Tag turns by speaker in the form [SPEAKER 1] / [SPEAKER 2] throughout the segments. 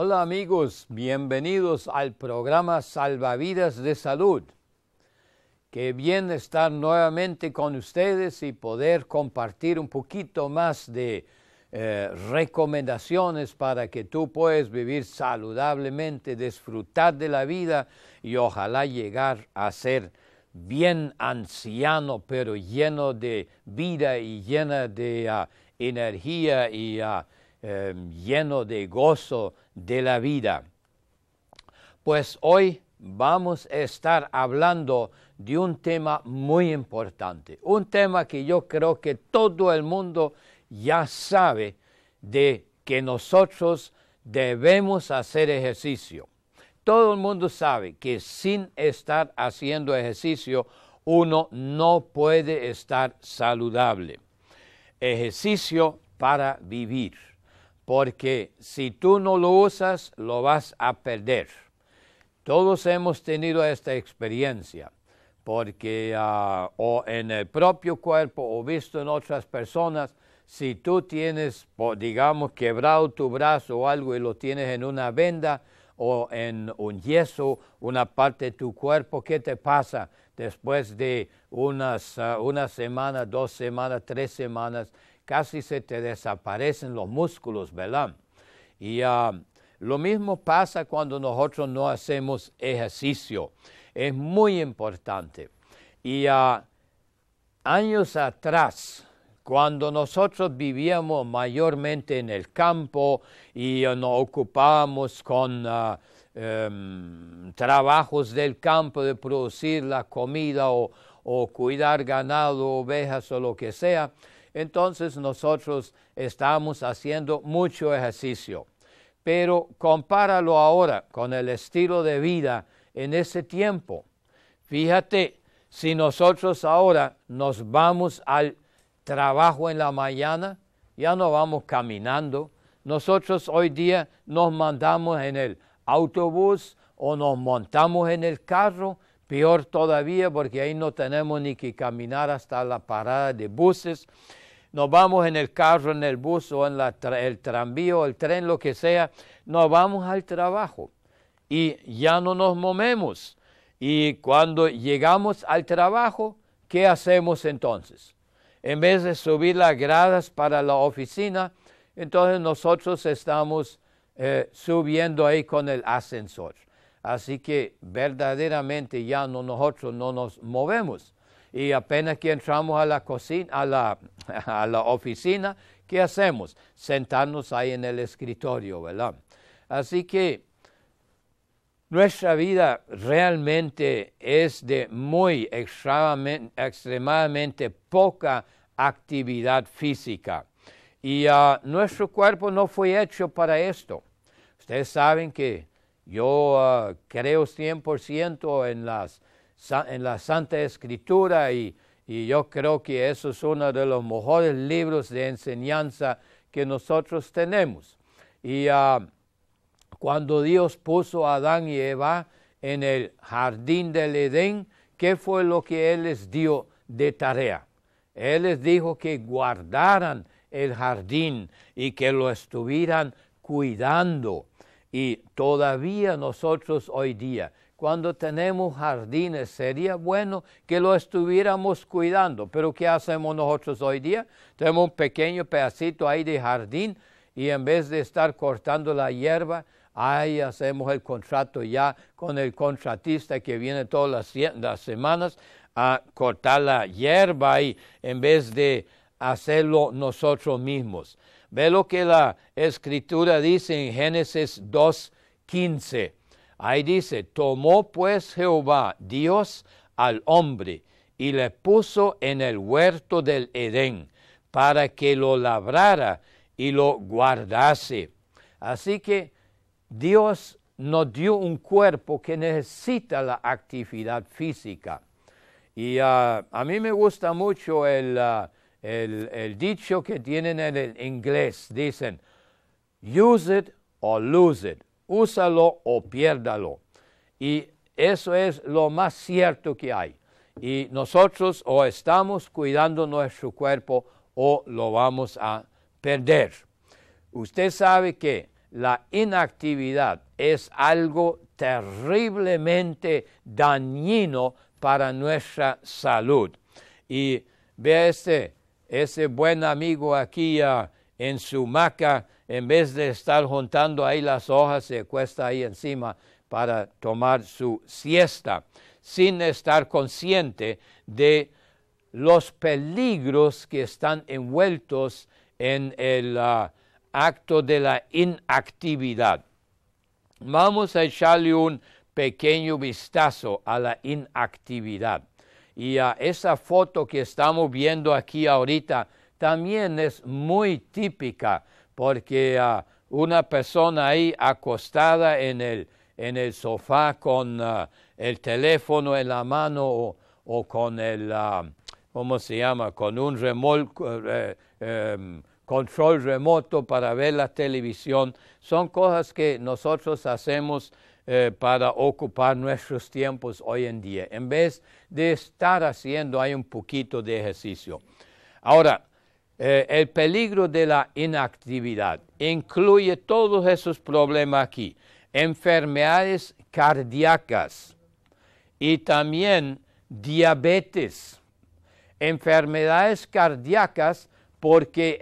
[SPEAKER 1] Hola amigos, bienvenidos al programa Salvavidas de Salud. Qué bien estar nuevamente con ustedes y poder compartir un poquito más de eh, recomendaciones para que tú puedas vivir saludablemente, disfrutar de la vida y ojalá llegar a ser bien anciano, pero lleno de vida y llena de ah, energía y a ah, Em, lleno de gozo de la vida. Pues hoy vamos a estar hablando de un tema muy importante, un tema que yo creo que todo el mundo ya sabe de que nosotros debemos hacer ejercicio. Todo el mundo sabe que sin estar haciendo ejercicio uno no puede estar saludable. Ejercicio para vivir porque si tú no lo usas, lo vas a perder. Todos hemos tenido esta experiencia, porque ah, o en el propio cuerpo o visto en otras personas, si tú tienes, digamos, quebrado tu brazo o algo y lo tienes en una venda o en un yeso, una parte de tu cuerpo, ¿qué te pasa después de unas, ah, una semana, dos semanas, tres semanas? casi se te desaparecen los músculos, ¿verdad? Y ah, lo mismo pasa cuando nosotros no hacemos ejercicio. Es muy importante. Y ah, años atrás, cuando nosotros vivíamos mayormente en el campo y ah, nos ocupábamos con em, trabajos del campo de producir la comida o, o cuidar ganado, ovejas o lo que sea, entonces nosotros estamos haciendo mucho ejercicio. Pero compáralo ahora con el estilo de vida en ese tiempo. Fíjate, si nosotros ahora nos vamos al trabajo en la mañana, ya no vamos caminando. Nosotros hoy día nos mandamos en el autobús o nos montamos en el carro, peor todavía porque ahí no tenemos ni que caminar hasta la parada de buses nos vamos en el carro, en el bus o en el tranvío, el tren, lo que sea, nos vamos al trabajo y ya no nos movemos. Y cuando llegamos al trabajo, ¿qué hacemos entonces? En vez de subir las gradas para la oficina, entonces nosotros estamos eh, subiendo ahí con el ascensor. Así que verdaderamente ya no, nosotros no nos movemos y apenas que entramos a la cocina, a la, oficina, ¿qué hacemos? Sentarnos ahí en el escritorio, ¿verdad? Así que nuestra vida realmente es de muy extremadamente, poca actividad física. Y ah, nuestro cuerpo no fue hecho para esto. Ustedes saben que yo ah, creo 100% en las en la Santa Escritura y, yo creo que eso es uno de los mejores libros de enseñanza que nosotros tenemos. Y ah, cuando Dios puso a Adán y Eva en el jardín del Edén, ¿qué fue lo que Él les dio de tarea? Él les dijo que guardaran el jardín y que lo estuvieran cuidando. Y todavía nosotros hoy día cuando tenemos jardines, sería bueno que lo estuviéramos cuidando. Pero ¿qué hacemos nosotros hoy día? Tenemos un pequeño pedacito ahí de jardín y en vez de estar cortando la hierba, ahí hacemos el contrato ya con el contratista que viene todas las, semanas a cortar la hierba y en vez de hacerlo nosotros mismos. Ve lo que la escritura dice en Génesis 2.15. Ahí dice, tomó pues Jehová Dios al hombre y le puso en el huerto del Edén para que lo labrara y lo guardase. Así que Dios nos dio un cuerpo que necesita la actividad física. Y ah, a mí me gusta mucho ah, el, dicho que tienen en el inglés. Dicen, use it or lose it úsalo o piérdalo. Y eso es lo más cierto que hay. Y nosotros o estamos cuidando nuestro cuerpo o lo vamos a perder. Usted sabe que la inactividad es algo terriblemente dañino para nuestra salud. Y vea este, ese buen amigo aquí, a en su maca, en vez de estar juntando ahí las hojas, se cuesta ahí encima para tomar su siesta, sin estar consciente de los peligros que están envueltos en el ah, acto de la inactividad. Vamos a echarle un pequeño vistazo a la inactividad. Y a esa foto que estamos viendo aquí ahorita también es muy típica porque ah, una persona ahí acostada en el, sofá con ah, el teléfono en la mano o, con el, ah, ¿cómo se llama? Con un em, control remoto para ver la televisión. Son cosas que nosotros hacemos eh, para ocupar nuestros tiempos hoy en día. En vez de estar haciendo hay un poquito de ejercicio. Ahora, eh, el peligro de la inactividad incluye todos esos problemas aquí, enfermedades cardíacas y también diabetes. Enfermedades cardíacas porque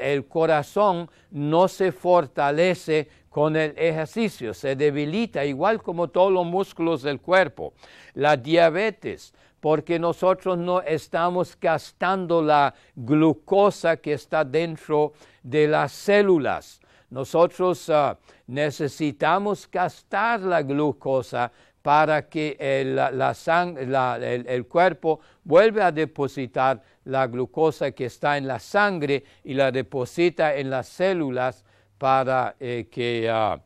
[SPEAKER 1] el, corazón no se fortalece con el ejercicio, se debilita igual como todos los músculos del cuerpo. La diabetes, porque nosotros no estamos gastando la glucosa que está dentro de las células. Nosotros ah, necesitamos gastar la glucosa para que el, cuerpo vuelva a depositar la glucosa que está en la sangre y la deposita en las células para eh, ah,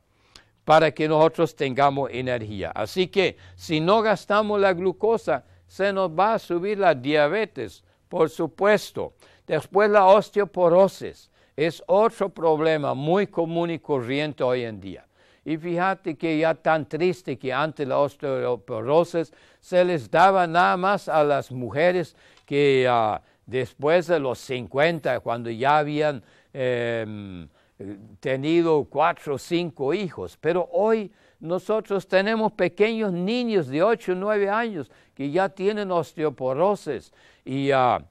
[SPEAKER 1] que nosotros tengamos energía. Así que si no gastamos la glucosa, se nos va a subir la diabetes, por supuesto. Después la osteoporosis es otro problema muy común y corriente hoy en día. Y fíjate que ya tan triste que antes la osteoporosis se les daba nada más a las mujeres que ah, después de los 50, cuando ya habían em, tenido cuatro o cinco hijos. Pero hoy nosotros tenemos pequeños niños de 8 o 9 años que ya tienen osteoporosis y ah,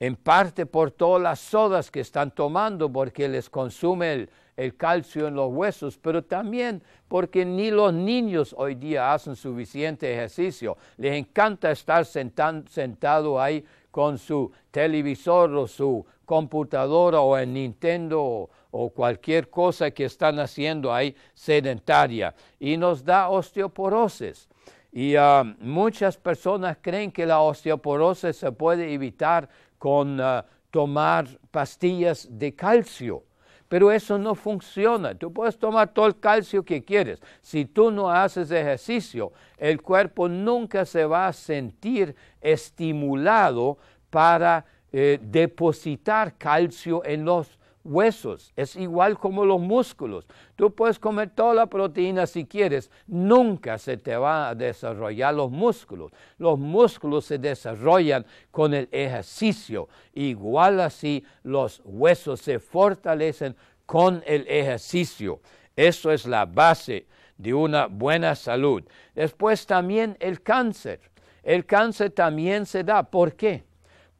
[SPEAKER 1] en parte por todas las sodas que están tomando porque les consume el, calcio en los huesos, pero también porque ni los niños hoy día hacen suficiente ejercicio. Les encanta estar sentado ahí con su televisor o su computadora o el Nintendo o cualquier cosa que están haciendo ahí sedentaria y nos da osteoporosis. Y ah, muchas personas creen que la osteoporosis se puede evitar con ah, tomar pastillas de calcio. Pero eso no funciona. Tú puedes tomar todo el calcio que quieres. Si tú no haces ejercicio, el cuerpo nunca se va a sentir estimulado para eh, depositar calcio en los huesos, es igual como los músculos. Tú puedes comer toda la proteína si quieres, nunca se te va a desarrollar los músculos. Los músculos se desarrollan con el ejercicio, igual así los huesos se fortalecen con el ejercicio. Eso es la base de una buena salud. Después también el cáncer. El cáncer también se da. ¿Por qué?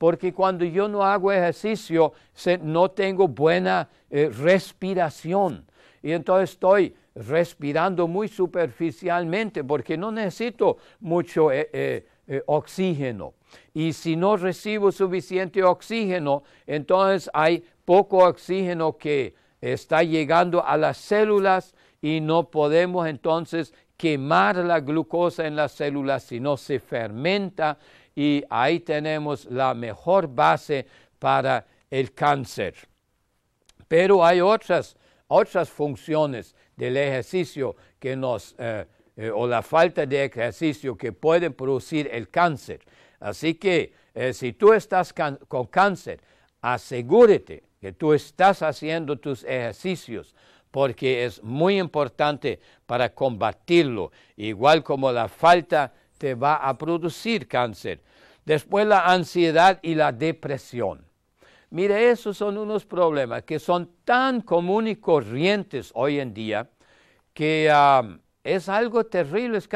[SPEAKER 1] porque cuando yo no hago ejercicio no tengo buena eh, respiración. Y entonces estoy respirando muy superficialmente porque no necesito mucho eh, eh, oxígeno. Y si no recibo suficiente oxígeno, entonces hay poco oxígeno que está llegando a las células y no podemos entonces quemar la glucosa en las células si no se fermenta y ahí tenemos la mejor base para el cáncer. Pero hay otras, otras funciones del ejercicio que nos, eh, eh, o la falta de ejercicio que pueden producir el cáncer. Así que eh, si tú estás con cáncer, asegúrate que tú estás haciendo tus ejercicios porque es muy importante para combatirlo, igual como la falta va a producir cáncer. Después la ansiedad y la depresión. Mire, esos son unos problemas que son tan comunes y corrientes hoy en día que es algo terrible, es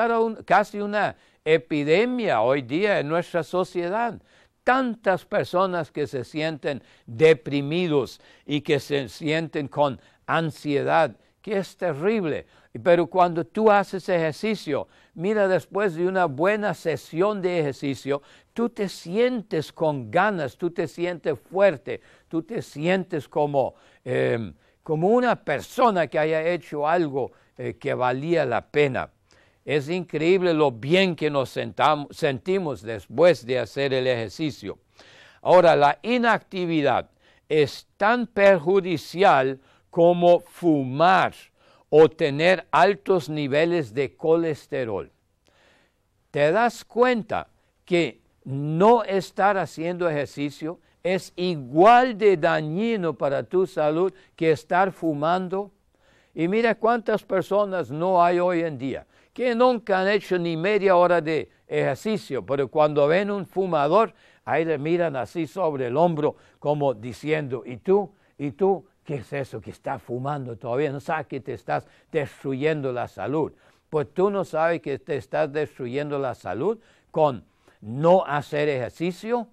[SPEAKER 1] casi una epidemia hoy día en nuestra sociedad. Tantas personas que se sienten deprimidos y que se sienten con ansiedad, que es terrible. Pero cuando tú haces ejercicio, Mira, después de una buena sesión de ejercicio, tú te sientes con ganas, tú te sientes fuerte, tú te sientes como, em, como una persona que haya hecho algo eh, que valía la pena. Es increíble lo bien que nos sentimos después de hacer el ejercicio. Ahora, la inactividad es tan perjudicial como fumar o tener altos niveles de colesterol. Te das cuenta que no estar haciendo ejercicio es igual de dañino para tu salud que estar fumando. Y mira cuántas personas no hay hoy en día que nunca han hecho ni media hora de ejercicio, pero cuando ven un fumador, ahí le miran así sobre el hombro como diciendo, ¿y tú? ¿Y tú? ¿Qué es eso que estás fumando todavía? No sabes que te estás destruyendo la salud. Pues tú no sabes que te estás destruyendo la salud con no hacer ejercicio.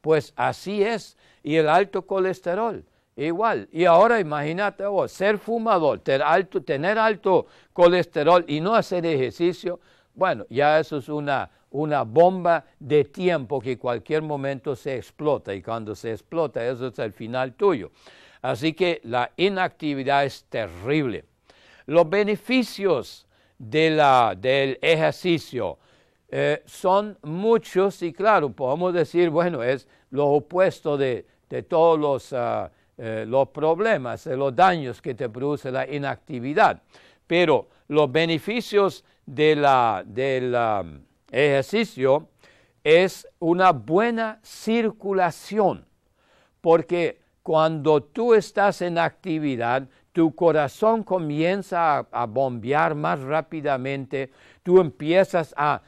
[SPEAKER 1] Pues así es. Y el alto colesterol, igual. Y ahora imagínate vos, ser fumador, tener alto, colesterol y no hacer ejercicio. Bueno, ya eso es una, una bomba de tiempo que cualquier momento se explota y cuando se explota eso es el final tuyo. Así que la inactividad es terrible. Los beneficios del ejercicio eh, son muchos y claro, podemos decir, bueno, es lo opuesto de, todos los, ah, eh, problemas, de eh, los daños que te produce la inactividad. Pero los beneficios del mm, ejercicio es una buena circulación, porque cuando tú estás en actividad, tu corazón comienza a, bombear más rápidamente, tú empiezas a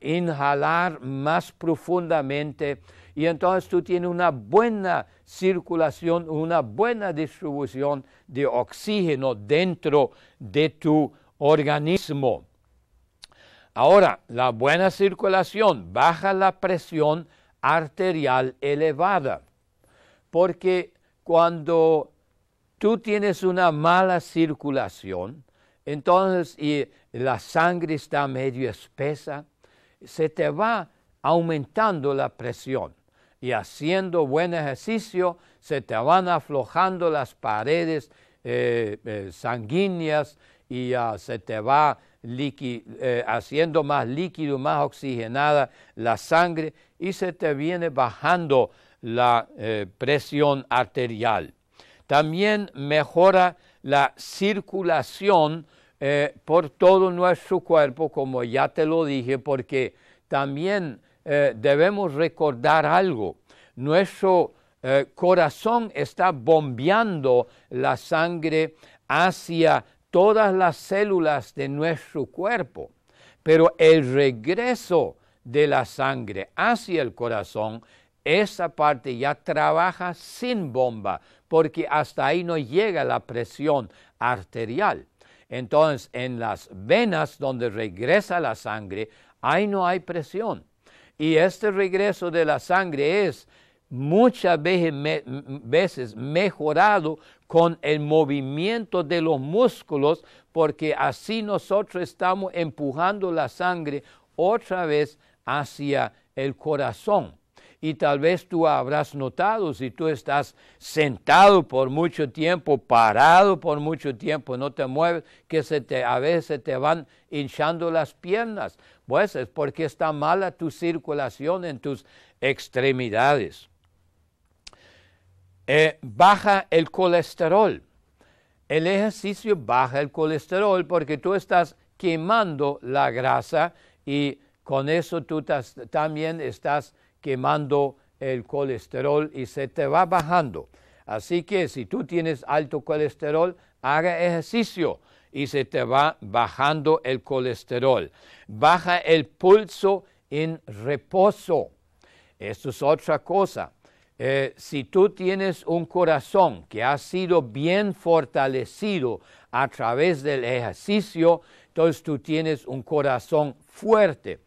[SPEAKER 1] inhalar más profundamente y entonces tú tienes una buena circulación, una buena distribución de oxígeno dentro de tu organismo. Ahora, la buena circulación baja la presión arterial elevada porque cuando tú tienes una mala circulación, entonces y la sangre está medio espesa, se te va aumentando la presión y haciendo buen ejercicio se te van aflojando las paredes eh, eh, sanguíneas y se te va eh, haciendo más líquido, más oxigenada la sangre y se te viene bajando la eh, presión arterial. También mejora la circulación eh, por todo nuestro cuerpo, como ya te lo dije, porque también eh, debemos recordar algo. Nuestro corazón está bombeando la sangre hacia todas las células de nuestro cuerpo, pero el regreso de la sangre hacia el corazón esa parte ya trabaja sin bomba, porque hasta ahí no llega la presión arterial. Entonces, en las venas donde regresa la sangre, ahí no hay presión. Y este regreso de la sangre es muchas veces, mejorado con el movimiento de los músculos, porque así nosotros estamos empujando la sangre otra vez hacia el corazón. Y tal vez tú habrás notado si tú estás sentado por mucho tiempo, parado por mucho tiempo, no te mueves, que a veces te van hinchando las piernas. Pues es porque está mala tu circulación en tus extremidades. Eh, baja el colesterol. El ejercicio baja el colesterol porque tú estás quemando la grasa y con eso tú también estás quemando el colesterol y se te va bajando. Así que si tú tienes alto colesterol, haga ejercicio y se te va bajando el colesterol. Baja el pulso en reposo. Esto es otra cosa. Eh, si tú tienes un corazón que ha sido bien fortalecido a través del ejercicio, entonces tú tienes un corazón fuerte.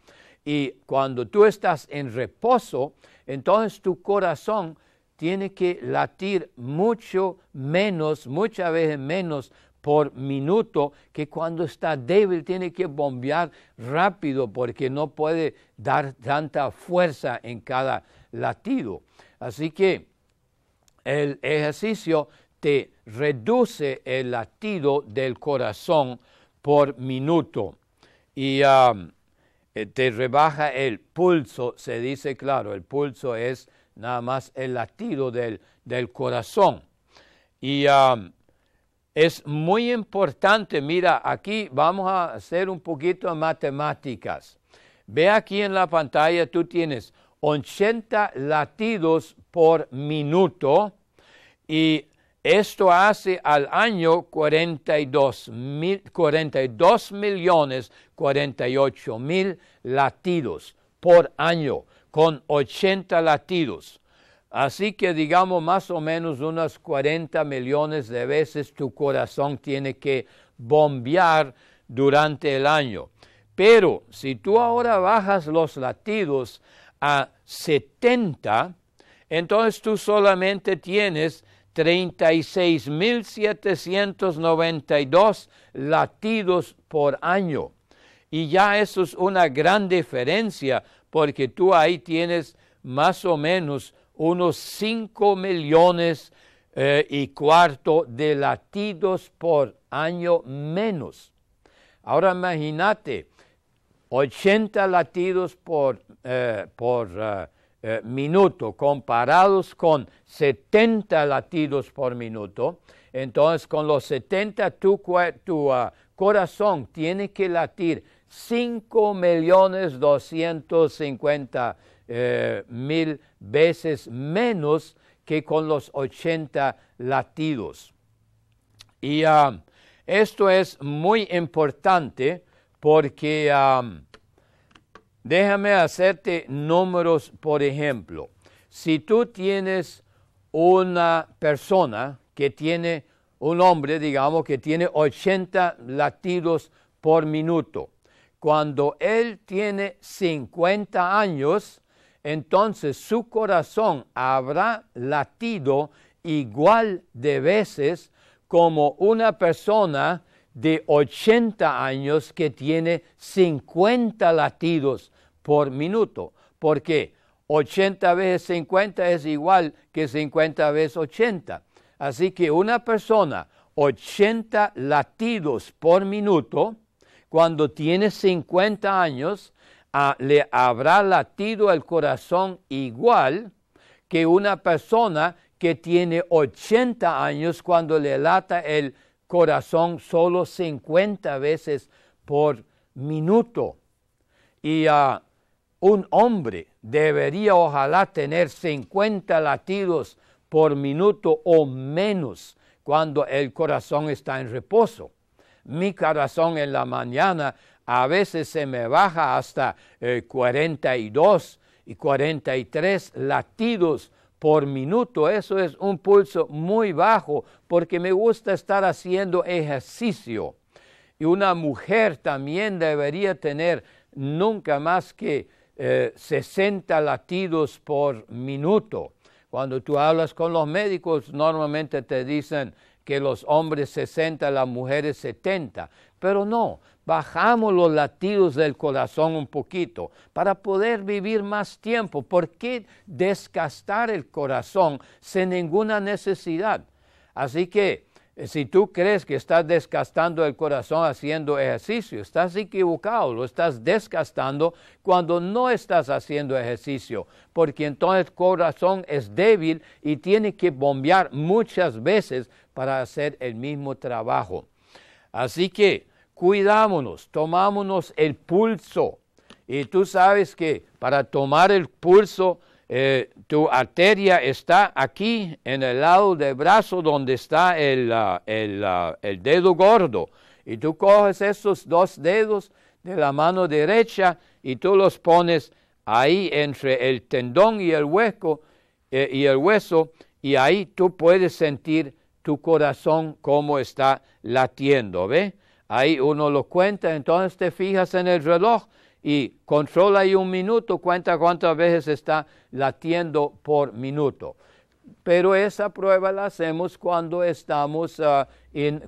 [SPEAKER 1] Y cuando tú estás en reposo, entonces tu corazón tiene que latir mucho menos, muchas veces menos por minuto, que cuando está débil tiene que bombear rápido porque no puede dar tanta fuerza en cada latido. Así que el ejercicio te reduce el latido del corazón por minuto. Y um, eh, te rebaja el pulso, se dice claro, el pulso es nada más el latido del, corazón. Y es muy importante, mira, aquí vamos a hacer un poquito de matemáticas. Ve aquí en la pantalla, tú tienes 80 latidos por minuto y esto hace al año 42, 42 millones 48 mil latidos por año, con 80 latidos. Así que digamos más o menos unas 40 millones de veces tu corazón tiene que bombear durante el año. Pero si tú ahora bajas los latidos a 70, entonces tú solamente tienes 36.792 latidos por año. Y ya eso es una gran diferencia porque tú ahí tienes más o menos unos 5 millones eh, y cuarto de latidos por año menos. Ahora imagínate, 80 latidos por, eh, por eh, minuto comparados con 70 latidos por minuto. Entonces con los 70 tu, ah, corazón tiene que latir 5 millones 250 eh, mil veces menos que con los 80 latidos. Y ah, esto es muy importante porque ah, déjame hacerte números, por ejemplo. Si tú tienes una persona que tiene, un hombre, digamos, que tiene 80 latidos por minuto, cuando él tiene 50 años, entonces su corazón habrá latido igual de veces como una persona de 80 años que tiene 50 latidos por minuto. ¿Por qué? 80 veces 50 es igual que 50 veces 80. Así que una persona, 80 latidos por minuto, cuando tiene 50 años, ah, le habrá latido el corazón igual que una persona que tiene 80 años cuando le lata el corazón solo 50 veces por minuto. Y a ah, un hombre debería ojalá tener 50 latidos por minuto o menos cuando el corazón está en reposo mi corazón en la mañana a veces se me baja hasta 42 eh, y 43 latidos por minuto. Eso es un pulso muy bajo porque me gusta estar haciendo ejercicio. Y una mujer también debería tener nunca más que 60 eh, latidos por minuto. Cuando tú hablas con los médicos, normalmente te dicen que los hombres 60, las mujeres 70, pero no, bajamos los latidos del corazón un poquito para poder vivir más tiempo. ¿Por qué desgastar el corazón sin ninguna necesidad? Así que eh, si tú crees que estás desgastando el corazón haciendo ejercicio, estás equivocado, lo estás desgastando cuando no estás haciendo ejercicio, porque entonces el corazón es débil y tiene que bombear muchas veces para hacer el mismo trabajo. Así que cuidámonos, tomámonos el pulso. Y tú sabes que para tomar el pulso, eh, tu arteria está aquí en el lado del brazo donde está el, dedo gordo. Y tú coges esos dos dedos de la mano derecha y tú los pones ahí entre el tendón y el eh, y el hueso y ahí tú puedes sentir tu corazón cómo está latiendo, ¿ve? Ahí uno lo cuenta, entonces te fijas en el reloj y controla ahí un minuto, cuenta cuántas veces está latiendo por minuto. Pero esa prueba la hacemos cuando estamos, ah,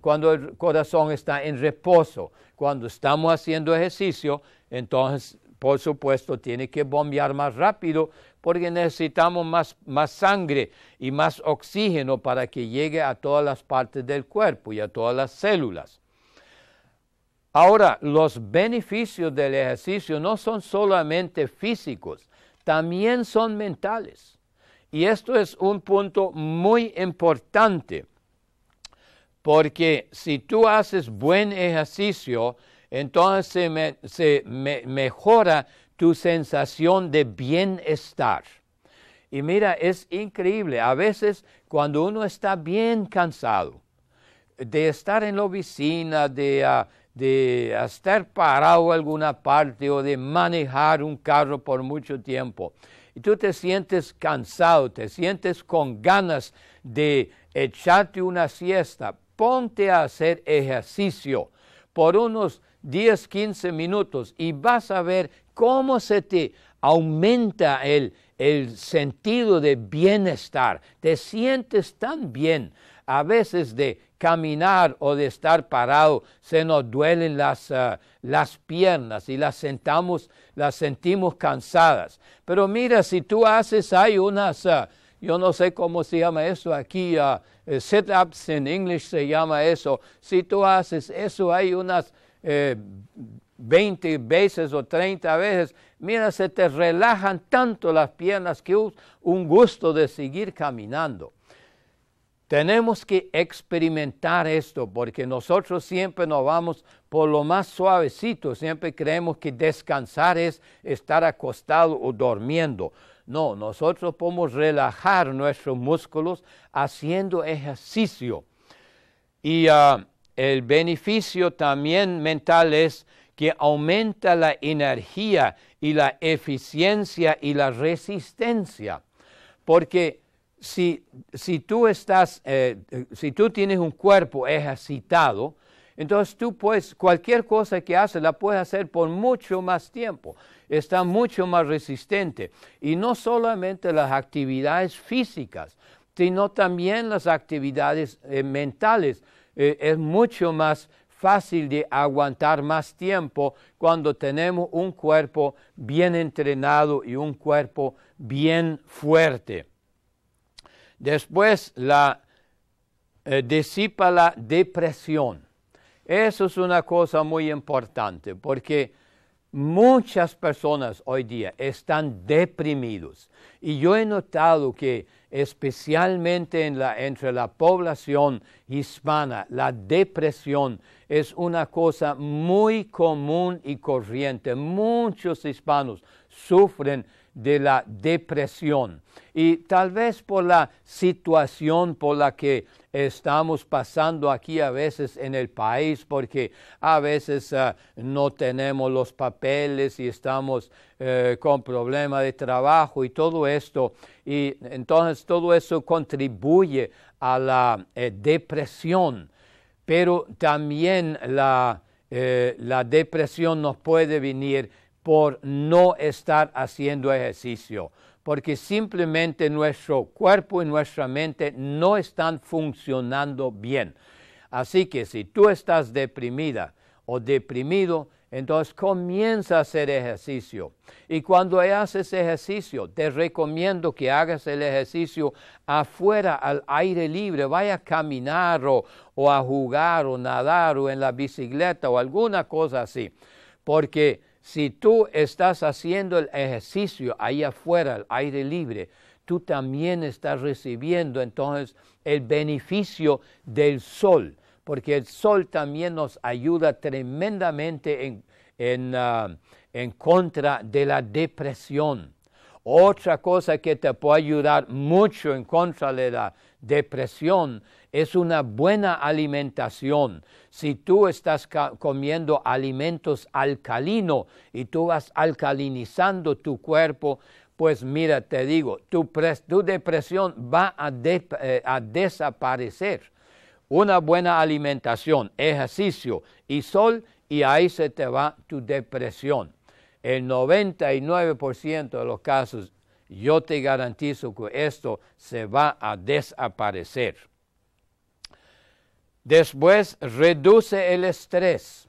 [SPEAKER 1] cuando el corazón está en reposo, cuando estamos haciendo ejercicio, entonces por supuesto tiene que bombear más rápido porque necesitamos más, más sangre y más oxígeno para que llegue a todas las partes del cuerpo y a todas las células. Ahora, los beneficios del ejercicio no son solamente físicos, también son mentales. Y esto es un punto muy importante, porque si tú haces buen ejercicio, entonces se, mejora tu sensación de bienestar. Y mira, es increíble, a veces cuando uno está bien cansado de estar en la oficina, de, ah, de estar parado en alguna parte o de manejar un carro por mucho tiempo, y tú te sientes cansado, te sientes con ganas de echarte una siesta, ponte a hacer ejercicio por unos 10, 15 minutos y vas a ver cómo se te aumenta el, sentido de bienestar. Te sientes tan bien. A veces de caminar o de estar parado se nos duelen las, ah, piernas y las, sentamos, las sentimos cansadas. Pero mira, si tú haces, hay unas, ah, yo no sé cómo se llama eso aquí, ah, eh, setups sit-ups en inglés se llama eso. Si tú haces eso, hay unas eh, 20 veces o 30 veces, mira, se te relajan tanto las piernas que un gusto de seguir caminando. Tenemos que experimentar esto porque nosotros siempre nos vamos por lo más suavecito, siempre creemos que descansar es estar acostado o durmiendo. No, nosotros podemos relajar nuestros músculos haciendo ejercicio. Y ah, el beneficio también mental es que aumenta la energía y la eficiencia y la resistencia. Porque si, si tú estás, eh, si tú tienes un cuerpo ejercitado, entonces tú puedes, cualquier cosa que haces la puedes hacer por mucho más tiempo, está mucho más resistente. Y no solamente las actividades físicas, sino también las actividades eh, mentales. Eh, es mucho más fácil de aguantar más tiempo cuando tenemos un cuerpo bien entrenado y un cuerpo bien fuerte. Después, la, eh, disipa la depresión. Eso es una cosa muy importante porque muchas personas hoy día están deprimidos. Y yo he notado que especialmente en la, entre la población hispana, la depresión es una cosa muy común y corriente. Muchos hispanos sufren de la depresión. Y tal vez por la situación por la que estamos pasando aquí a veces en el país, porque a veces eh, no tenemos los papeles y estamos eh, con problemas de trabajo y todo esto. Y entonces todo eso contribuye a la eh, depresión, pero también la, la depresión nos puede venir por no estar haciendo ejercicio, porque simplemente nuestro cuerpo y nuestra mente no están funcionando bien. Así que si tú estás deprimida o deprimido, entonces comienza a hacer ejercicio. Y cuando haces ejercicio, te recomiendo que hagas el ejercicio afuera, al aire libre. Vaya a caminar o, o a jugar o nadar o en la bicicleta o alguna cosa así. Porque si tú estás haciendo el ejercicio ahí afuera, al aire libre, tú también estás recibiendo entonces el beneficio del sol, porque el sol también nos ayuda tremendamente en, en ah, contra de la depresión. Otra cosa que te puede ayudar mucho en contra de la depresión es una buena alimentación. Si tú estás comiendo alimentos alcalinos y tú vas alcalinizando tu cuerpo, pues mira, te digo, tu, depresión va eh, a desaparecer. Una buena alimentación, ejercicio y sol y ahí se te va tu depresión el 99% de los casos, yo te garantizo que esto se va a desaparecer. Después, reduce el estrés.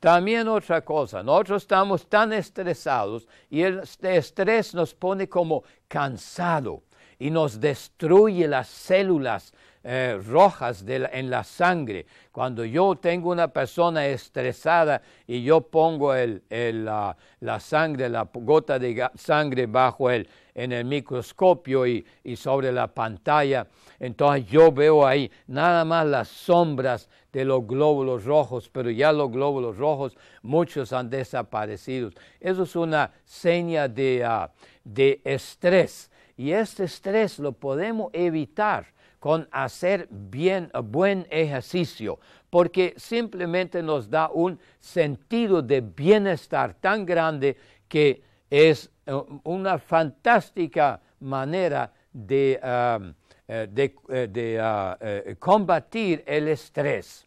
[SPEAKER 1] También otra cosa, nosotros estamos tan estresados y el estrés nos pone como cansado y nos destruye las células eh, rojas en la sangre. Cuando yo tengo una persona estresada y yo pongo el, la, sangre, la gota de sangre bajo el, en el microscopio y, sobre la pantalla, entonces yo veo ahí nada más las sombras de los glóbulos rojos, pero ya los glóbulos rojos, muchos han desaparecido. Eso es una seña de ah, estrés. Y este estrés lo podemos evitar con hacer bien, buen ejercicio, porque simplemente nos da un sentido de bienestar tan grande que es eh, una fantástica manera de, ah, eh, eh, ah, combatir el estrés.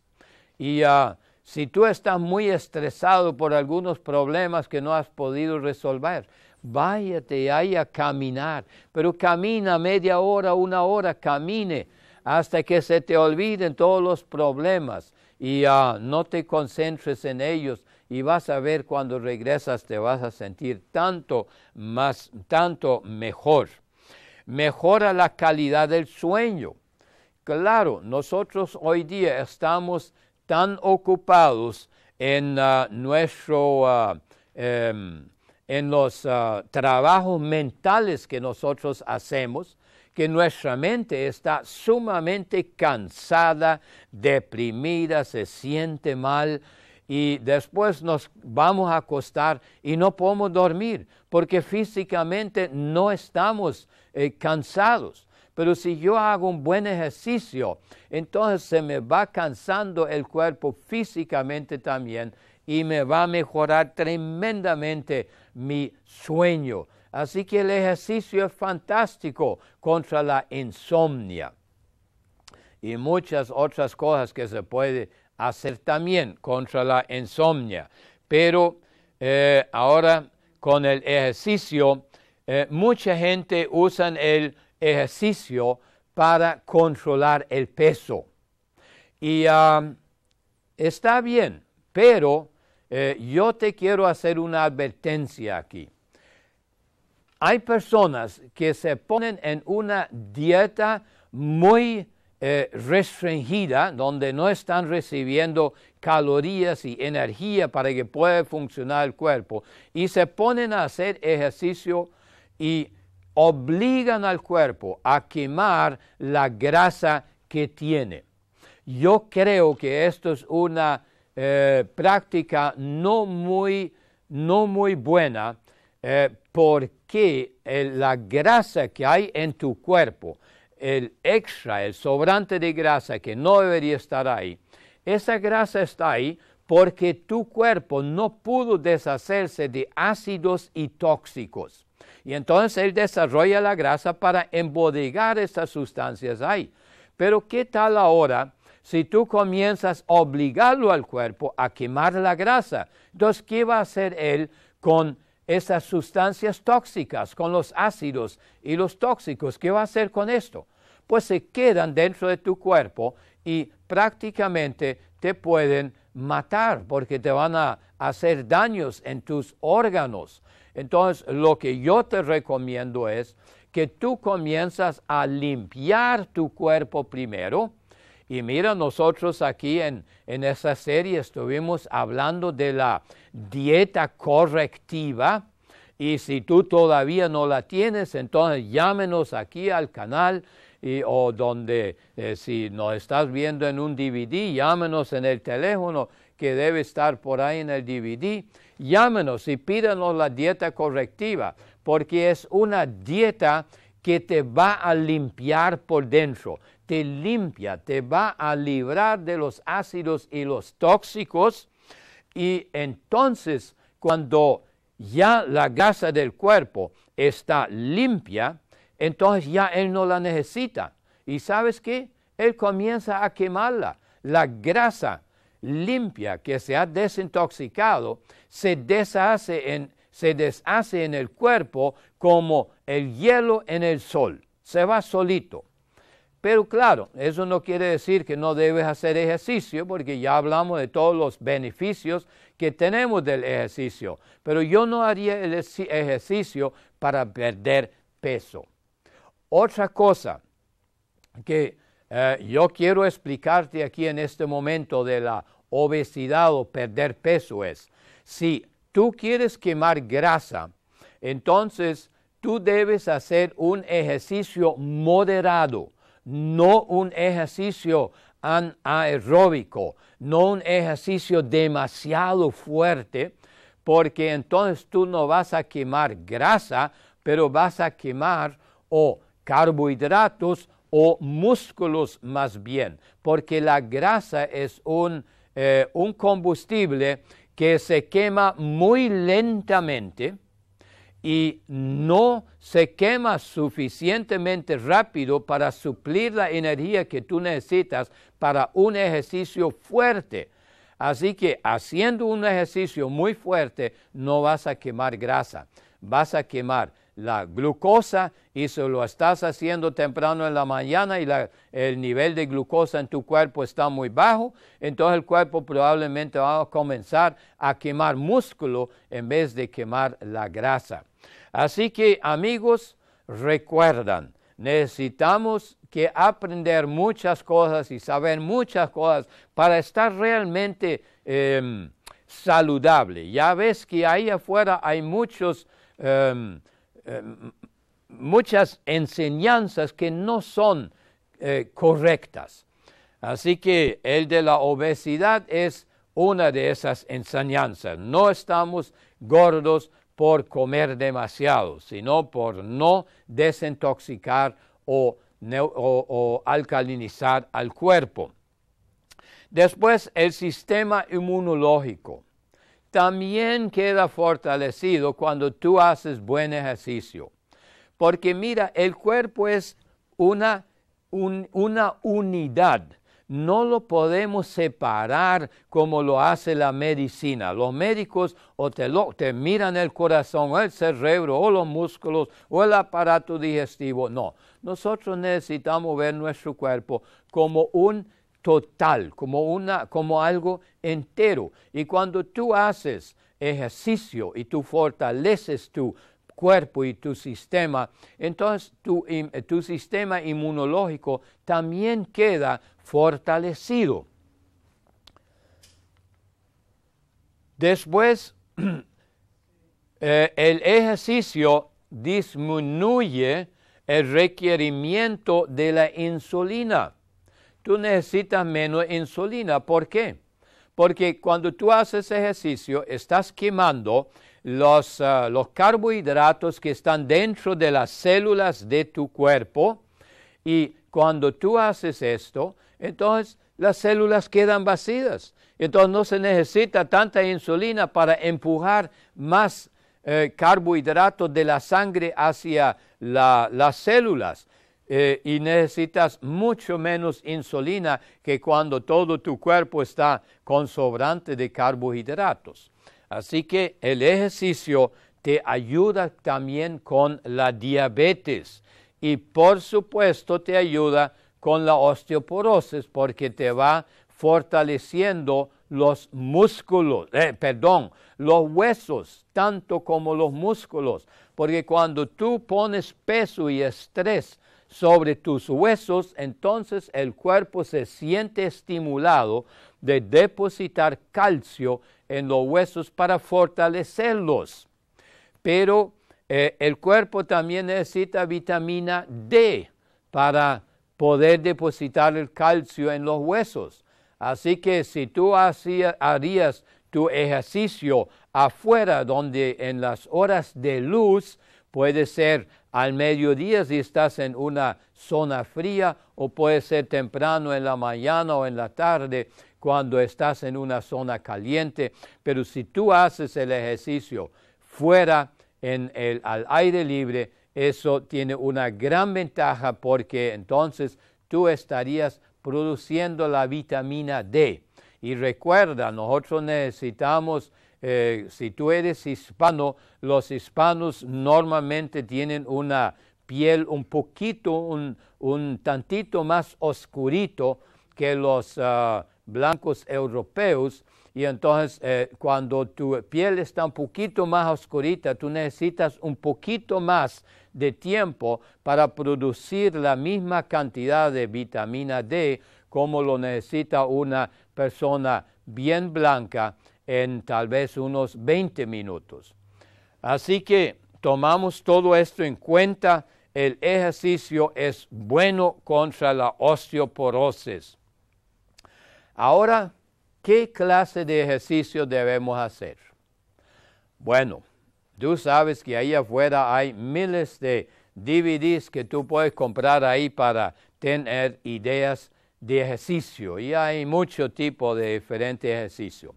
[SPEAKER 1] Y ah, si tú estás muy estresado por algunos problemas que no has podido resolver, váyate ahí a caminar, pero camina media hora, una hora, camine hasta que se te olviden todos los problemas y ah, no te concentres en ellos y vas a ver cuando regresas te vas a sentir tanto más, tanto mejor. Mejora la calidad del sueño. Claro, nosotros hoy día estamos tan ocupados en ah, nuestro ah, em, en los ah, trabajos mentales que nosotros hacemos, que nuestra mente está sumamente cansada, deprimida, se siente mal y después nos vamos a acostar y no podemos dormir porque físicamente no estamos eh, cansados. Pero si yo hago un buen ejercicio, entonces se me va cansando el cuerpo físicamente también y me va a mejorar tremendamente mi sueño. Así que el ejercicio es fantástico contra la insomnia y muchas otras cosas que se puede hacer también contra la insomnia. Pero eh, ahora con el ejercicio, eh, mucha gente usa el ejercicio para controlar el peso. Y ah, está bien, pero eh, yo te quiero hacer una advertencia aquí. Hay personas que se ponen en una dieta muy eh, restringida, donde no están recibiendo calorías y energía para que pueda funcionar el cuerpo, y se ponen a hacer ejercicio y obligan al cuerpo a quemar la grasa que tiene. Yo creo que esto es una eh, práctica no muy, buena eh, porque eh, la grasa que hay en tu cuerpo, el extra, el sobrante de grasa que no debería estar ahí, esa grasa está ahí porque tu cuerpo no pudo deshacerse de ácidos y tóxicos. Y entonces él desarrolla la grasa para embodegar esas sustancias ahí. Pero ¿qué tal ahora si tú comienzas a obligarlo al cuerpo a quemar la grasa, entonces, ¿qué va a hacer él con esas sustancias tóxicas, con los ácidos y los tóxicos? ¿Qué va a hacer con esto? Pues se quedan dentro de tu cuerpo y prácticamente te pueden matar porque te van a hacer daños en tus órganos. Entonces, lo que yo te recomiendo es que tú comienzas a limpiar tu cuerpo primero, y mira, nosotros aquí en, en esa serie estuvimos hablando de la dieta correctiva. Y si tú todavía no la tienes, entonces llámenos aquí al canal o donde eh, si nos estás viendo en un DVD, llámenos en el teléfono que debe estar por ahí en el DVD. Llámenos y pídanos la dieta correctiva, porque es una dieta que te va a limpiar por dentro te limpia, te va a librar de los ácidos y los tóxicos. Y entonces, cuando ya la grasa del cuerpo está limpia, entonces ya él no la necesita. ¿Y sabes qué? Él comienza a quemarla. La grasa limpia que se ha desintoxicado se deshace en, se deshace en el cuerpo como el hielo en el sol. Se va solito. Pero claro, eso no quiere decir que no debes hacer ejercicio, porque ya hablamos de todos los beneficios que tenemos del ejercicio. Pero yo no haría el ejercicio para perder peso. Otra cosa que eh, yo quiero explicarte aquí en este momento de la obesidad o perder peso es, si tú quieres quemar grasa, entonces tú debes hacer un ejercicio moderado no un ejercicio anaeróbico, no un ejercicio demasiado fuerte, porque entonces tú no vas a quemar grasa, pero vas a quemar o carbohidratos o músculos más bien, porque la grasa es un, eh, un combustible que se quema muy lentamente, y no se quema suficientemente rápido para suplir la energía que tú necesitas para un ejercicio fuerte. Así que haciendo un ejercicio muy fuerte no vas a quemar grasa, vas a quemar la glucosa y si lo estás haciendo temprano en la mañana y el nivel de glucosa en tu cuerpo está muy bajo, entonces el cuerpo probablemente va a comenzar a quemar músculo en vez de quemar la grasa. Así que amigos, recuerdan, necesitamos que aprender muchas cosas y saber muchas cosas para estar realmente em, saludable. Ya ves que ahí afuera hay muchos, em, em, muchas enseñanzas que no son eh, correctas. Así que el de la obesidad es una de esas enseñanzas. No estamos gordos por comer demasiado, sino por no desintoxicar o, alcalinizar al cuerpo. Después, el sistema inmunológico también queda fortalecido cuando tú haces buen ejercicio. Porque mira, el cuerpo es una unidad no lo podemos separar como lo hace la medicina. Los médicos o te, lo, miran el corazón, o el cerebro, o los músculos, o el aparato digestivo. No, nosotros necesitamos ver nuestro cuerpo como un total, como, una, como algo entero. Y cuando tú haces ejercicio y tú fortaleces tu cuerpo y tu sistema, entonces tu, sistema inmunológico también queda fortalecido. Después, eh, el ejercicio disminuye el requerimiento de la insulina. Tú necesitas menos insulina. ¿Por qué? Porque cuando tú haces ejercicio, estás quemando Ah, los, carbohidratos que están dentro de las células de tu cuerpo y cuando tú haces esto, entonces las células quedan vacías. Entonces no se necesita tanta insulina para empujar más eh, carbohidratos de la sangre hacia las células. Eh, y necesitas mucho menos insulina que cuando todo tu cuerpo está con sobrante de carbohidratos. Así que el ejercicio te ayuda también con la diabetes y por supuesto te ayuda con la osteoporosis porque te va fortaleciendo los músculos, eh, perdón, los huesos, tanto como los músculos, porque cuando tú pones peso y estrés sobre tus huesos, entonces el cuerpo se siente estimulado de depositar calcio en los huesos para fortalecerlos. Pero eh, el cuerpo también necesita vitamina D para poder depositar el calcio en los huesos. Así que si tú harías tu ejercicio afuera, donde en las horas de luz, puede ser al mediodía si estás en una zona fría o puede ser temprano en la mañana o en la tarde, cuando estás en una zona caliente, pero si tú haces el ejercicio fuera, en al aire libre, eso tiene una gran ventaja porque entonces tú estarías produciendo la vitamina D. Y recuerda, nosotros necesitamos, eh, si tú eres hispano, los hispanos normalmente tienen una piel un poquito, un, tantito más oscurito que los... Ah, blancos europeos. Y entonces eh, cuando tu piel está un poquito más oscurita, tú necesitas un poquito más de tiempo para producir la misma cantidad de vitamina D como lo necesita una persona bien blanca en tal vez unos 20 minutos. Así que tomamos todo esto en cuenta. El ejercicio es bueno contra la osteoporosis. Ahora, ¿qué clase de ejercicio debemos hacer? Bueno, tú sabes que ahí afuera hay miles de DVDs que tú puedes comprar ahí para tener ideas de ejercicio y hay mucho tipo de diferentes ejercicios.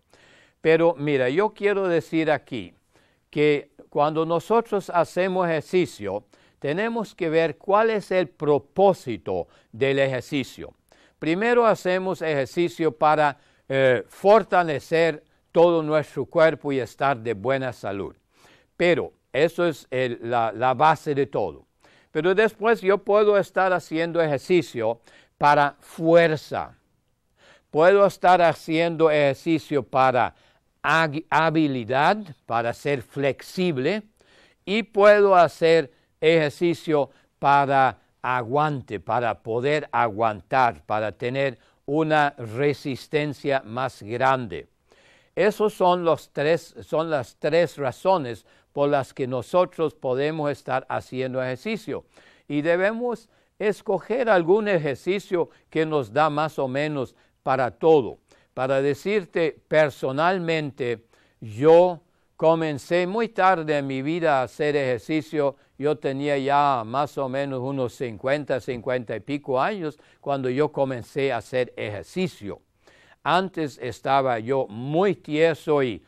[SPEAKER 1] Pero mira, yo quiero decir aquí que cuando nosotros hacemos ejercicio, tenemos que ver cuál es el propósito del ejercicio primero hacemos ejercicio para eh, fortalecer todo nuestro cuerpo y estar de buena salud. Pero eso es la, la base de todo. Pero después yo puedo estar haciendo ejercicio para fuerza. Puedo estar haciendo ejercicio para habilidad, para ser flexible. Y puedo hacer ejercicio para aguante, para poder aguantar, para tener una resistencia más grande. Esas son, tres, son las tres razones por las que nosotros podemos estar haciendo ejercicio. Y debemos escoger algún ejercicio que nos da más o menos para todo. Para decirte personalmente, yo Comencé muy tarde en mi vida a hacer ejercicio. Yo tenía ya más o menos unos 50, 50 y pico años cuando yo comencé a hacer ejercicio. Antes estaba yo muy tieso y,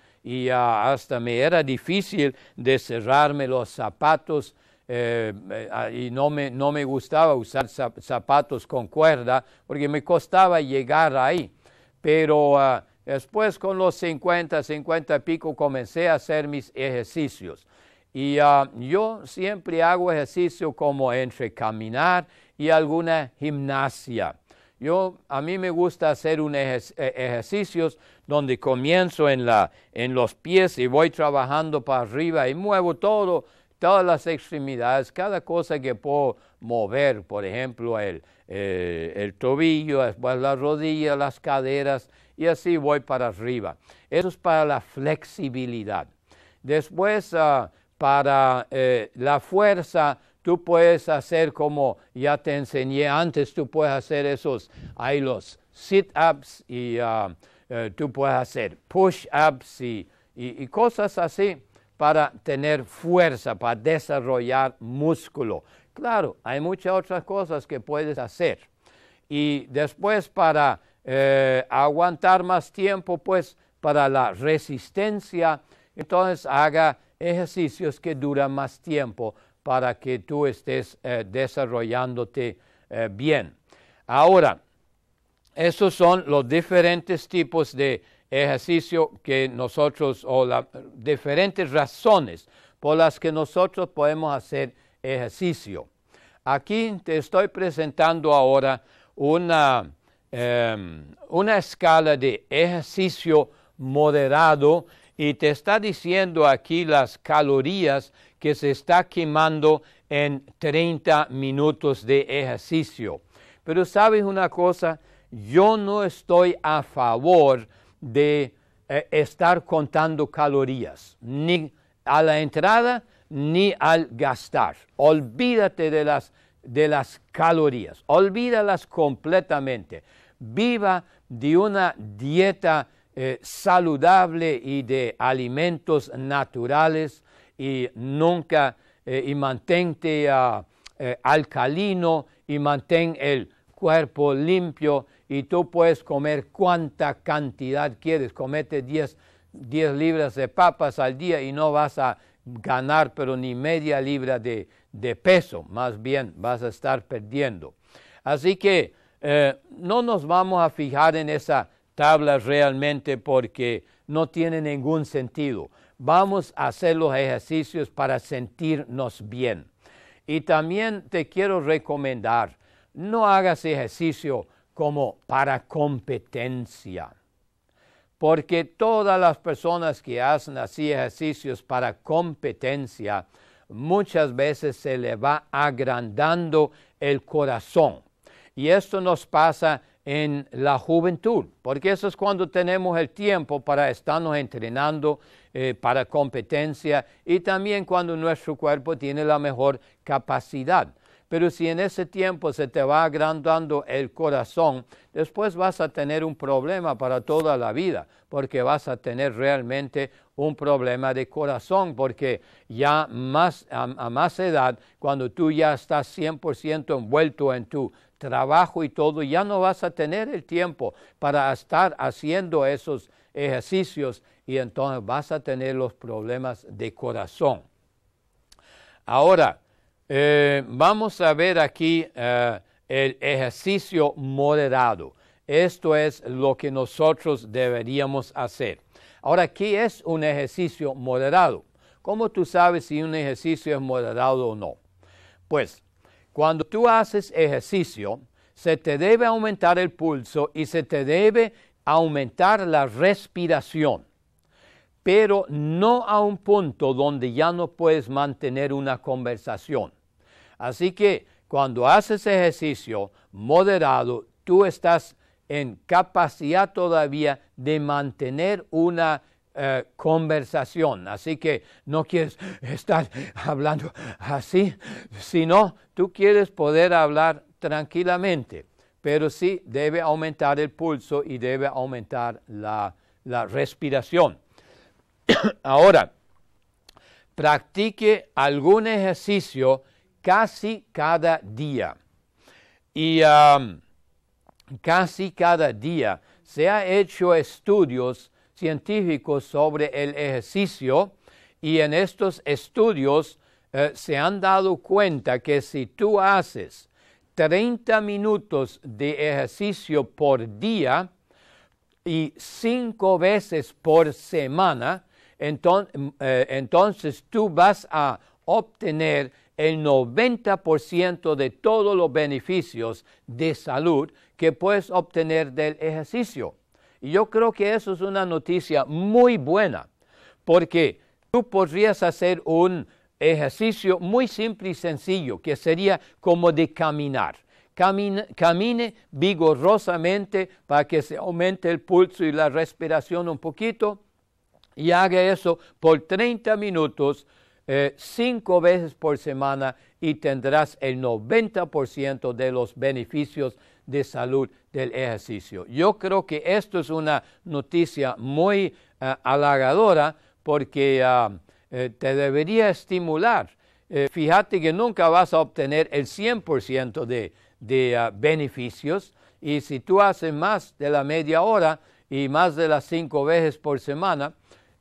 [SPEAKER 1] ah, hasta me era difícil de cerrarme los zapatos eh, eh, ah, y no me, gustaba usar zapatos con cuerda porque me costaba llegar ahí. Pero ah, Después con los 50, 50 y pico comencé a hacer mis ejercicios. Y ah, yo siempre hago ejercicio como entre caminar y alguna gimnasia. Yo, a mí me gusta hacer unos eh, ejercicios donde comienzo en, los pies y voy trabajando para arriba y muevo todo, todas las extremidades, cada cosa que puedo mover, por ejemplo, el, eh, el tobillo, después la rodilla, las caderas, y así voy para arriba. Eso es para la flexibilidad. Después, ah, para eh, la fuerza, tú puedes hacer como ya te enseñé antes, tú puedes hacer esos, hay los sit-ups y ah, eh, tú puedes hacer push-ups y cosas así para tener fuerza, para desarrollar músculo. Claro, hay muchas otras cosas que puedes hacer. Y después para eh, aguantar más tiempo, pues para la resistencia, entonces haga ejercicios que duran más tiempo para que tú estés eh, desarrollándote eh, bien. Ahora, esos son los diferentes tipos de ejercicio que nosotros, o las diferentes razones por las que nosotros podemos hacer ejercicio. Aquí te estoy presentando ahora una, Em, una escala de ejercicio moderado y te está diciendo aquí las calorías que se está quemando en 30 minutos de ejercicio. Pero sabes una cosa, yo no estoy a favor de eh, estar contando calorías, ni a la entrada ni al gastar. Olvídate de las calorías, olvídalas completamente viva de una dieta eh, saludable y de alimentos naturales y nunca eh, y mantente ah, eh, alcalino y mantén el cuerpo limpio y tú puedes comer cuánta cantidad quieres. Comete 10, libras de papas al día y no vas a ganar pero ni media libra de, de peso, más bien vas a estar perdiendo. Así que eh, no nos vamos a fijar en esa tabla realmente porque no tiene ningún sentido. Vamos a hacer los ejercicios para sentirnos bien. Y también te quiero recomendar, no hagas ejercicio como para competencia, porque todas las personas que hacen así ejercicios para competencia, muchas veces se le va agrandando el corazón y esto nos pasa en la juventud, porque eso es cuando tenemos el tiempo para estarnos entrenando eh, para competencia y también cuando nuestro cuerpo tiene la mejor capacidad. Pero si en ese tiempo se te va agrandando el corazón, después vas a tener un problema para toda la vida, porque vas a tener realmente un problema de corazón, porque ya a, más edad, cuando tú ya estás 100% envuelto en tu trabajo y todo, ya no vas a tener el tiempo para estar haciendo esos ejercicios y entonces vas a tener los problemas de corazón. Ahora, eh, vamos a ver aquí eh, el ejercicio moderado. Esto es lo que nosotros deberíamos hacer. Ahora, ¿qué es un ejercicio moderado? ¿Cómo tú sabes si un ejercicio es moderado o no? Pues cuando tú haces ejercicio, se te debe aumentar el pulso y se te debe aumentar la respiración, pero no a un punto donde ya no puedes mantener una conversación. Así que cuando haces ejercicio moderado, tú estás en capacidad todavía de mantener una eh, conversación. Así que no quieres estar hablando así, sino tú quieres poder hablar tranquilamente, pero sí debe aumentar el pulso y debe aumentar la, respiración. Ahora, practique algún ejercicio casi cada día. Y um, casi cada día se ha hecho estudios sobre el ejercicio y en estos estudios eh, se han dado cuenta que si tú haces 30 minutos de ejercicio por día y 5 veces por semana, mm, eh, entonces tú vas a obtener el 90% de todos los beneficios de salud que puedes obtener del ejercicio. Y yo creo que eso es una noticia muy buena, porque tú podrías hacer un ejercicio muy simple y sencillo, que sería como de caminar. Camine, vigorosamente para que se aumente el pulso y la respiración un poquito y haga eso por 30 minutos, eh, cinco veces por semana y tendrás el 90% de los beneficios de salud del ejercicio. Yo creo que esto es una noticia muy eh, halagadora porque ah, eh, te debería estimular. Eh, fíjate que nunca vas a obtener el 100% de, ah, beneficios y si tú haces más de la media hora y más de las cinco veces por semana,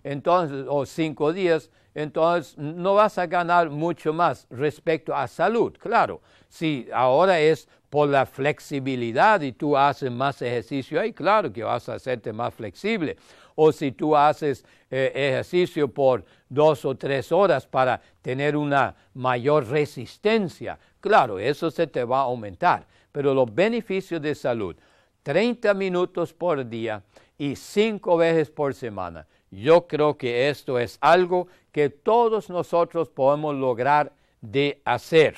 [SPEAKER 1] entonces, o cinco días, entonces no vas a ganar mucho más respecto a salud, claro. Si ahora es por la flexibilidad y tú haces más ejercicio ahí, claro que vas a hacerte más flexible. O si tú haces eh, ejercicio por dos o tres horas para tener una mayor resistencia, claro, eso se te va a aumentar. Pero los beneficios de salud, 30 minutos por día y cinco veces por semana. Yo creo que esto es algo que todos nosotros podemos lograr de hacer.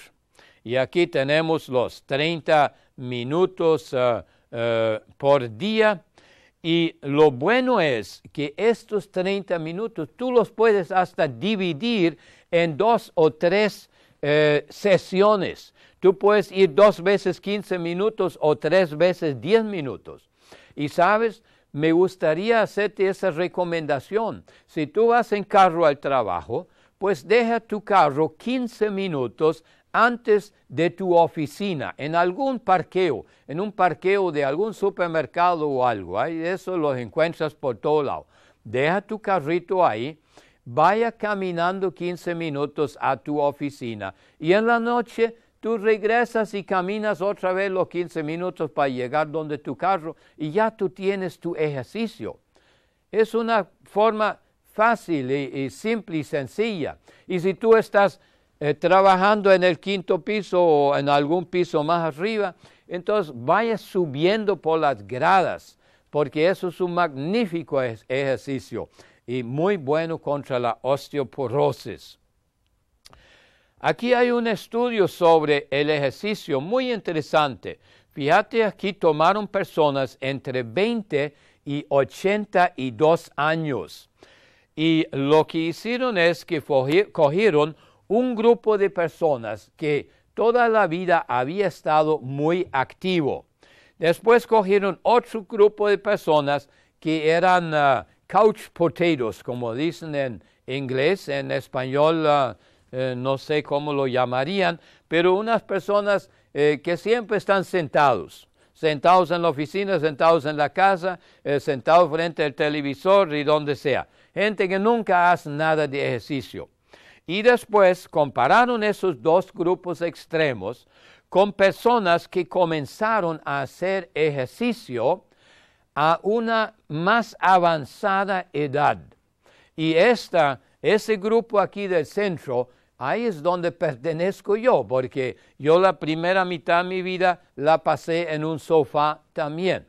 [SPEAKER 1] Y aquí tenemos los 30 minutos eh, eh, por día. Y lo bueno es que estos 30 minutos tú los puedes hasta dividir en dos o tres eh, sesiones. Tú puedes ir dos veces 15 minutos o tres veces 10 minutos. Y sabes, me gustaría hacerte esa recomendación. Si tú vas en carro al trabajo, pues deja tu carro 15 minutos antes de tu oficina, en algún parqueo, en un parqueo de algún supermercado o algo. ahí Eso los encuentras por todo lado. Deja tu carrito ahí, vaya caminando 15 minutos a tu oficina y en la noche tú regresas y caminas otra vez los 15 minutos para llegar donde tu carro y ya tú tienes tu ejercicio. Es una forma fácil y simple y sencilla. Y si tú estás eh, trabajando en el quinto piso o en algún piso más arriba, entonces vaya subiendo por las gradas, porque eso es un magnífico ejercicio y muy bueno contra la osteoporosis. Aquí hay un estudio sobre el ejercicio muy interesante. Fíjate, aquí tomaron personas entre 20 y 82 años. Y lo que hicieron es que cogieron un grupo de personas que toda la vida había estado muy activo. Después cogieron otro grupo de personas que eran ah, couch potatoes, como dicen en inglés, en español ah, eh, no sé cómo lo llamarían, pero unas personas eh, que siempre están sentados, sentados en la oficina, sentados en la casa, eh, sentados frente al televisor y donde sea. Gente que nunca hace nada de ejercicio. Y después compararon esos dos grupos extremos con personas que comenzaron a hacer ejercicio a una más avanzada edad. Y esta, ese grupo aquí del centro, ahí es donde pertenezco yo, porque yo la primera mitad de mi vida la pasé en un sofá también.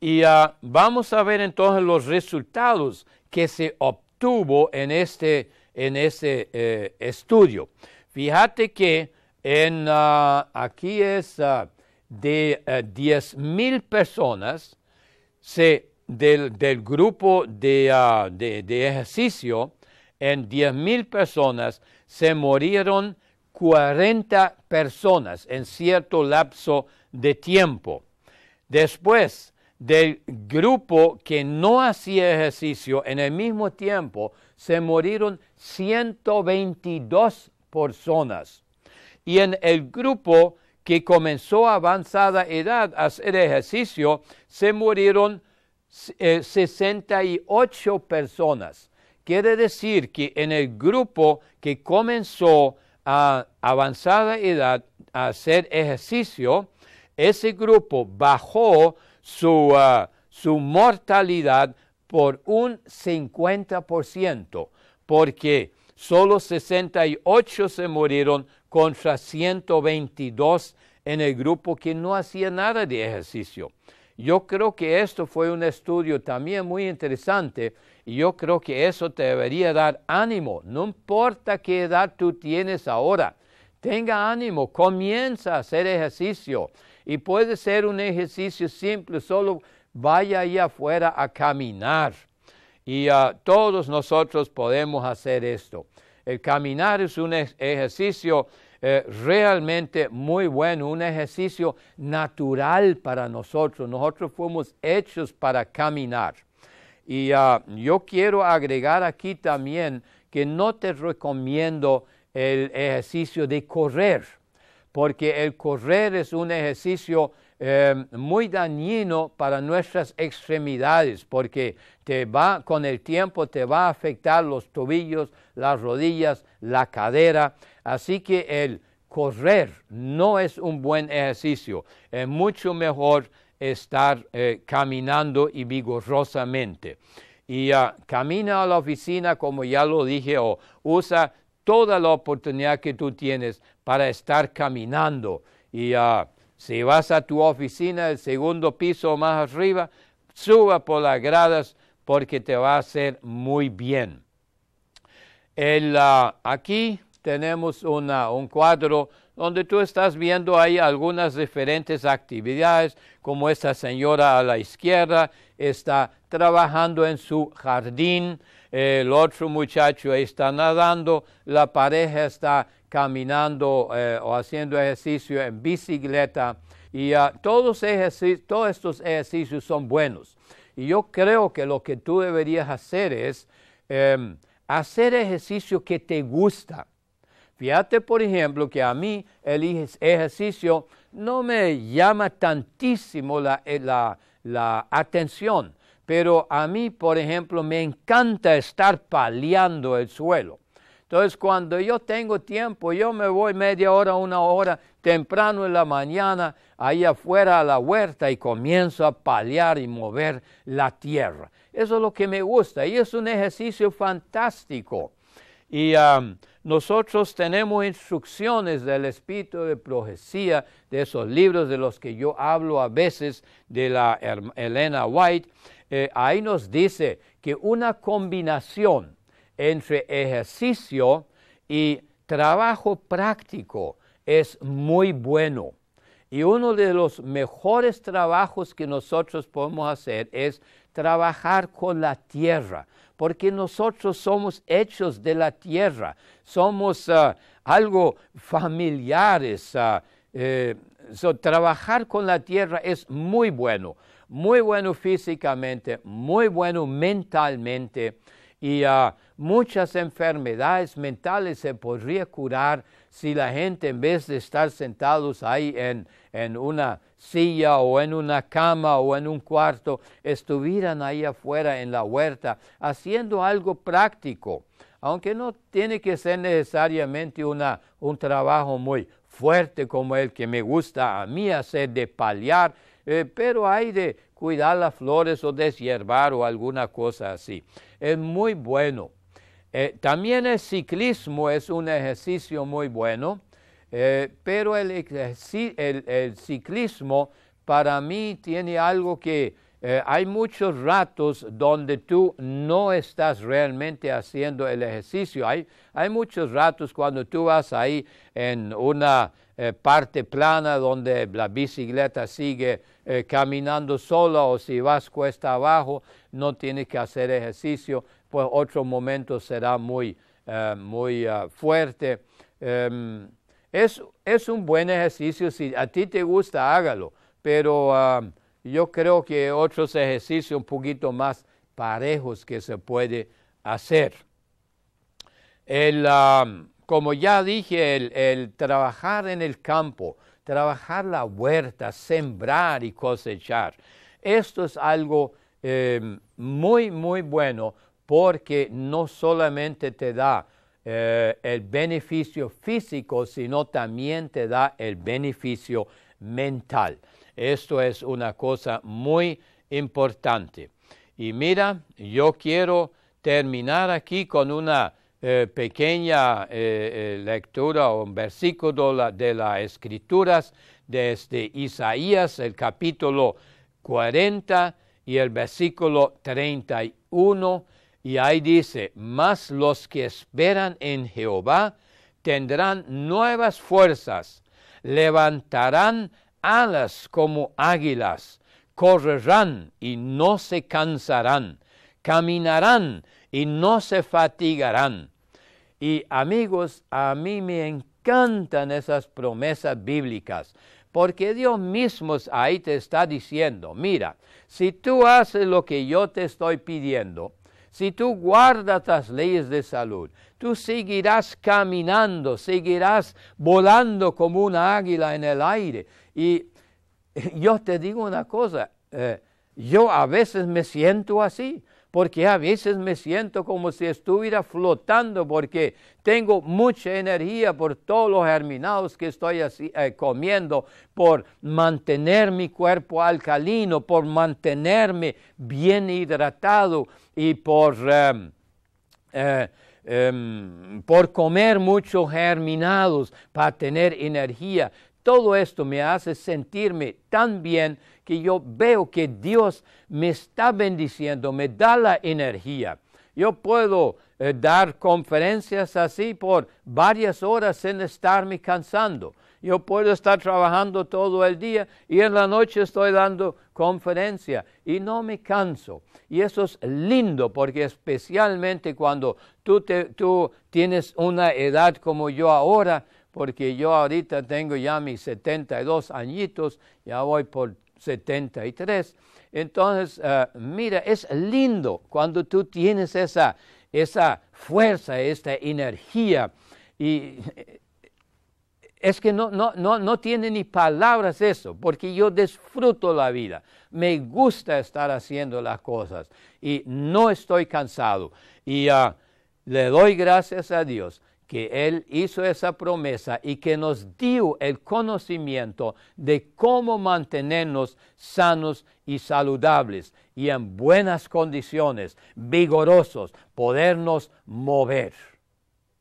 [SPEAKER 1] Y ah, vamos a ver entonces los resultados que se obtuvieron en este, en este eh, estudio. Fíjate que en, ah, aquí es ah, de eh, diez mil personas se, del, grupo ah, de, ejercicio, en diez mil personas se murieron 40 personas en cierto lapso de tiempo. Después, del grupo que no hacía ejercicio en el mismo tiempo se murieron 122 personas. Y en el grupo que comenzó a avanzada edad a hacer ejercicio se murieron 68 eh, personas. Quiere decir que en el grupo que comenzó a avanzada edad a hacer ejercicio, ese grupo bajó Ah, su, mortalidad por un 50%, porque solo 68 se murieron contra 122 en el grupo que no hacía nada de ejercicio. Yo creo que esto fue un estudio también muy interesante y yo creo que eso te debería dar ánimo. No importa qué edad tú tienes ahora, tenga ánimo, comienza a hacer ejercicio. Y puede ser un ejercicio simple, solo vaya ahí afuera a caminar. Y a ah, todos nosotros podemos hacer esto. El caminar es un ejercicio eh, realmente muy bueno, un ejercicio natural para nosotros. Nosotros fuimos hechos para caminar. Y ah, yo quiero agregar aquí también que no te recomiendo el ejercicio de correr porque el correr es un ejercicio em, muy dañino para nuestras extremidades, porque te va con el tiempo te va a afectar los tobillos, las rodillas, la cadera. Así que el correr no es un buen ejercicio. Es mucho mejor estar eh, caminando y vigorosamente. Y ah, camina a la oficina, como ya lo dije, o usa toda la oportunidad que tú tienes para estar caminando. Y ah, si vas a tu oficina, el segundo piso más arriba, suba por las gradas porque te va a hacer muy bien. Ah, aquí tenemos un cuadro donde tú estás viendo ahí algunas diferentes actividades, como esta señora a la izquierda está trabajando en su jardín el otro muchacho está nadando, la pareja está caminando eh, o haciendo ejercicio en bicicleta y ah, todos, estos ejercicios son buenos. Y yo creo que lo que tú deberías hacer es em, hacer ejercicio que te gusta. Fíjate, por ejemplo, que a mí el ejercicio no me llama tantísimo la eh, atención. Pero a mí, por ejemplo, me encanta estar paliando el suelo. Entonces, cuando yo tengo tiempo, yo me voy media hora, una hora temprano en la mañana ahí afuera a la huerta y comienzo a paliar y mover la tierra. Eso es lo que me gusta y es un ejercicio fantástico. Y nosotros tenemos instrucciones del Espíritu de Profecía, de esos libros de los que yo hablo a veces, de la Elena White. Eh, ahí nos dice que una combinación entre ejercicio y trabajo práctico es muy bueno. Y uno de los mejores trabajos que nosotros podemos hacer es trabajar con la tierra, porque nosotros somos hechos de la tierra, somos ah, algo familiares. Ah, eh, trabajar con la tierra es muy bueno muy bueno físicamente, muy bueno mentalmente y ah, muchas enfermedades mentales se podría curar si la gente en vez de estar sentados ahí en, una silla o en una cama o en un cuarto, estuvieran ahí afuera en la huerta haciendo algo práctico, aunque no tiene que ser necesariamente un trabajo muy fuerte como el que me gusta a mí hacer de paliar eh, pero hay de cuidar las flores o deshiervar o alguna cosa así. Es muy bueno. Eh, también el ciclismo es un ejercicio muy bueno, eh, pero el, ciclismo para mí tiene algo que hay muchos ratos donde tú no estás realmente haciendo el ejercicio. Hay, muchos ratos cuando tú vas ahí en una parte plana donde la bicicleta sigue eh, caminando sola o si vas cuesta abajo, no tienes que hacer ejercicio, pues otro momento será muy, eh, muy ah, fuerte. Em, es, un buen ejercicio, si a ti te gusta, hágalo, pero yo creo que otros ejercicios un poquito más parejos que se puede hacer. El, como ya dije, el trabajar en el campo, trabajar la huerta, sembrar y cosechar. Esto es algo em, muy, muy bueno porque no solamente te da eh, el beneficio físico, sino también te da el beneficio mental. Esto es una cosa muy importante. Y mira, yo quiero terminar aquí con una eh, pequeña eh, eh, lectura o un versículo de las escrituras desde Isaías, el capítulo 40 y el versículo 31, y ahí dice, mas los que esperan en Jehová tendrán nuevas fuerzas, levantarán alas como águilas, correrán y no se cansarán, caminarán y no se fatigarán y amigos, a mí me encantan esas promesas bíblicas, porque Dios mismo ahí te está diciendo, mira, si tú haces lo que yo te estoy pidiendo, si tú guardas las leyes de salud, tú seguirás caminando, seguirás volando como una águila en el aire. Y yo te digo una cosa, eh, yo a veces me siento así porque a veces me siento como si estuviera flotando porque tengo mucha energía por todos los germinados que estoy eh, comiendo, por mantener mi cuerpo alcalino, por mantenerme bien hidratado y por... Em, eh, em, por comer muchos germinados para tener energía. Todo esto me hace sentirme tan bien que yo veo que Dios me está bendiciendo, me da la energía. Yo puedo eh, dar conferencias así por varias horas sin estarme cansando. Yo puedo estar trabajando todo el día y en la noche estoy dando conferencia y no me canso. Y eso es lindo porque especialmente cuando tú, tú tienes una edad como yo ahora, porque yo ahorita tengo ya mis 72 añitos, ya voy por 73. Entonces, eh, mira, es lindo cuando tú tienes esa, fuerza, esta energía. Y eh, es que no, tiene ni palabras eso, porque yo disfruto la vida, me gusta estar haciendo las cosas y no estoy cansado. Y ah, le doy gracias a Dios que Él hizo esa promesa y que nos dio el conocimiento de cómo mantenernos sanos y saludables y en buenas condiciones, vigorosos, podernos mover.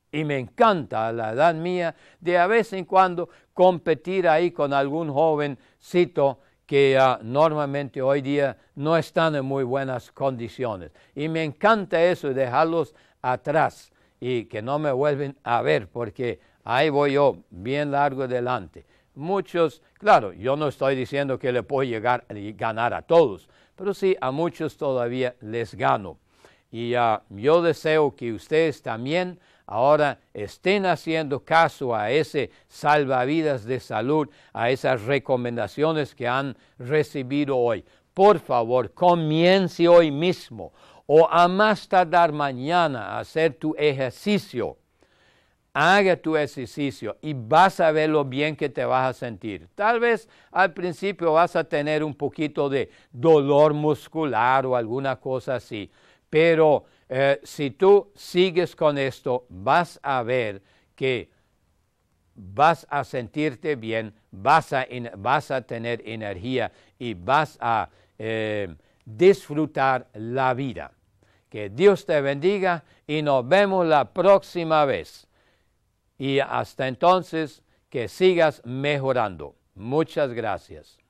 [SPEAKER 1] Y me encanta a la edad mía de a vez en cuando competir ahí con algún jovencito que ah, normalmente hoy día no están en muy buenas condiciones. Y me encanta eso, dejarlos atrás y que no me vuelven a ver porque ahí voy yo bien largo adelante. Muchos, claro, yo no estoy diciendo que le puedo llegar y ganar a todos, pero sí a muchos todavía les gano. Y ah, yo deseo que ustedes también ahora estén haciendo caso a ese salvavidas de salud, a esas recomendaciones que han recibido hoy. Por favor, comience hoy mismo o a más tardar mañana a hacer tu ejercicio. Haga tu ejercicio y vas a ver lo bien que te vas a sentir. Tal vez al principio vas a tener un poquito de dolor muscular o alguna cosa así, pero eh, si tú sigues con esto, vas a ver que vas a sentirte bien, vas a, tener energía y vas a... Eh, disfrutar la vida. Que Dios te bendiga y nos vemos la próxima vez. Y hasta entonces, que sigas mejorando. Muchas gracias.